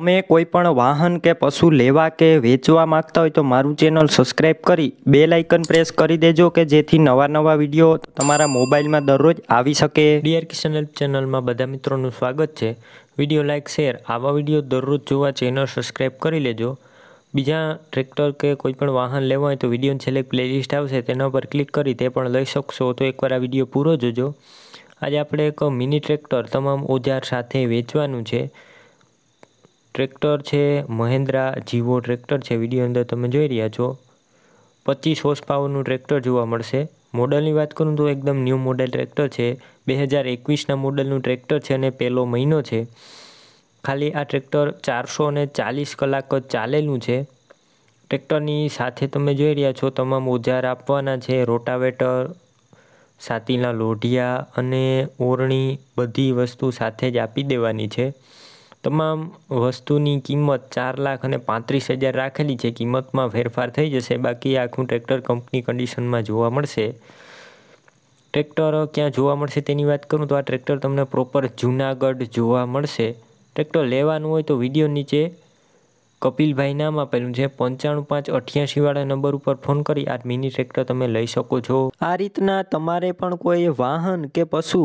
તમે કોઈ પણ વાહન કે પશુ લેવા કે વેચવા માંગતા હોય તો મારું ચેનલ સબસ્ક્રાઈબ કરી બે લાઇકન પ્રેસ કરી દેજો કે જેથી નવા નવા વિડીયો તમારા મોબાઈલમાં દરરોજ આવી શકે ડીઆર કિશન હેલ્પ ચેનલમાં બધા મિત્રોનું સ્વાગત છે વિડીયો લાઇક શેર આવા વિડીયો દરરોજ જોવા ચેનલ સબસ્ક્રાઈબ કરી લેજો બીજા ટ્રેક્ટર કે કોઈ પણ વાહન લેવા હોય તો વિડીયોની છેલ્લે પ્લેલિસ્ટ આવશે તેના પર ક્લિક કરી તે પણ લઈ શકશો તો એકવાર આ વિડીયો પૂરો જોજો આજે આપણે એક મિની ટ્રેક્ટર તમામ ઓજાર સાથે વેચવાનું છે ટ્રેક્ટર છે મહેન્દ્રા જીવો ટ્રેક્ટર છે વિડીયો અંદર તમે જોઈ રહ્યા છો પચીસ હોર્સ પાવરનું ટ્રેક્ટર જોવા મળશે મોડલની વાત કરું તો એકદમ ન્યૂ મોડેલ ટ્રેક્ટર છે બે હજાર એકવીસના મોડલનું ટ્રેક્ટર છે અને પહેલો મહિનો છે ખાલી આ ટ્રેક્ટર ચારસો ને ચાલીસ કલાક જ ચાલેલું છે ટ્રેક્ટરની સાથે તમે જોઈ રહ્યા છો તમામ ઓજાર આપવાના છે રોટાવેટર સાતીના લોઢિયા અને ઓરણી બધી વસ્તુ સાથે જ આપી દેવાની છે તમામ વસ્તુની કિંમત ચાર લાખ અને પાંત્રીસ હજાર રાખેલી છે કિંમતમાં ફેરફાર થઈ જશે બાકી આખું ટ્રેક્ટર કંપની કન્ડિશનમાં જોવા મળશે ટ્રેક્ટર ક્યાં જોવા મળશે તેની વાત કરું તો આ ટ્રેક્ટર તમને પ્રોપર જૂનાગઢ જોવા મળશે ટ્રેક્ટર લેવાનું હોય તો વિડીયો નીચે કપિલભાઈ નામ આપેલું છે પંચાણું પાંચ અઠ્યાસી વાળા નંબર ઉપર ફોન કરી આ મિની ટ્રેક્ટર તમે લઈ શકો છો આ રીતના તમારે પણ કોઈ વાહન કે પશુ